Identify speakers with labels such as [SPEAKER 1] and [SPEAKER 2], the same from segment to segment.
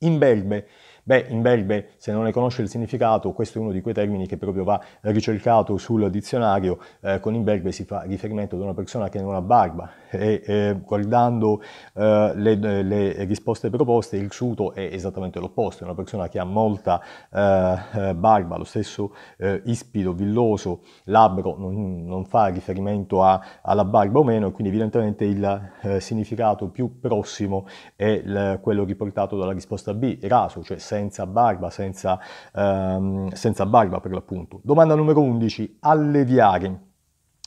[SPEAKER 1] imberbe Beh, in berbe, se non ne conosce il significato, questo è uno di quei termini che proprio va ricercato sul dizionario. Eh, con in berbe si fa riferimento ad una persona che non ha barba e eh, guardando eh, le, le, risposte proposte il suto è esattamente l'opposto, è una persona che ha molta eh, eh, barba, lo stesso eh, ispido, villoso, labbro, non, non fa riferimento a, alla barba o meno, e quindi evidentemente il significato più prossimo è l, quello riportato dalla risposta B, raso, cioè senza barba, senza, ehm, senza barba per l'appunto. Domanda numero 11, alleviare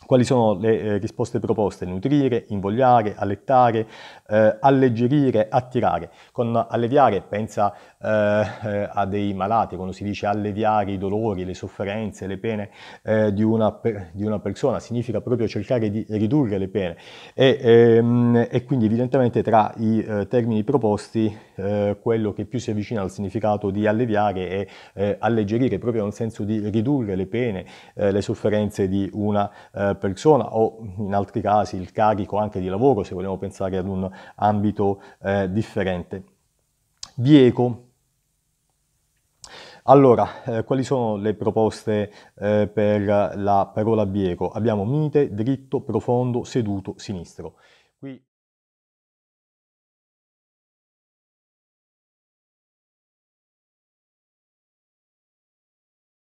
[SPEAKER 1] quali sono le eh, risposte proposte, nutrire, invogliare, allettare, eh, alleggerire, attirare. Con alleviare pensa eh, eh a dei malati, quando si dice alleviare i dolori, le sofferenze, le pene eh, di una, di, una, persona, significa proprio cercare di ridurre le pene. E, ehm, e quindi evidentemente tra i eh, termini proposti quello che più si avvicina al significato di alleviare è alleggerire, proprio nel senso di ridurre le pene, le sofferenze di una persona persona o in altri casi il carico anche di lavoro se vogliamo pensare ad un ambito eh, differente. Bieco. Allora, eh, quali sono le proposte eh, per la parola bieco? Abbiamo mite, dritto, profondo, seduto, sinistro. Qui...